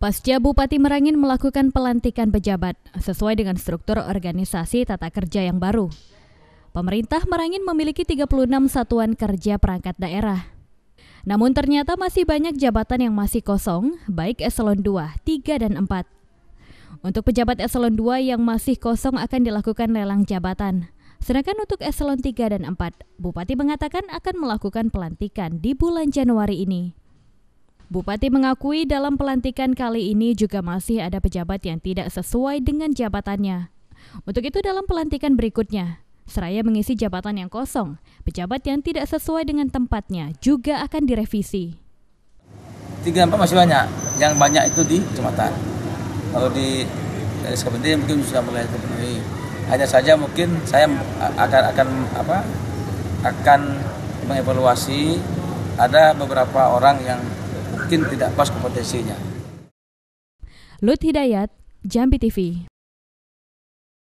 Pasca Bupati Merangin melakukan pelantikan pejabat sesuai dengan struktur organisasi tata kerja yang baru. Pemerintah Merangin memiliki 36 satuan kerja perangkat daerah. Namun ternyata masih banyak jabatan yang masih kosong, baik eselon 2, 3, dan 4. Untuk pejabat eselon 2 yang masih kosong akan dilakukan lelang jabatan. Sedangkan untuk eselon 3 dan 4, Bupati mengatakan akan melakukan pelantikan di bulan Januari ini. Bupati mengakui dalam pelantikan kali ini juga masih ada pejabat yang tidak sesuai dengan jabatannya. Untuk itu dalam pelantikan berikutnya, seraya mengisi jabatan yang kosong, pejabat yang tidak sesuai dengan tempatnya juga akan direvisi. Tiga empat masih banyak, yang banyak itu di kecamatan. Kalau di SKPD mungkin sudah mulai terpenuhi. Hanya saja mungkin saya akan akan apa akan mengevaluasi ada beberapa orang yang mungkin tidak pas kompetensinya. Lut Hidayat, Jambi TV.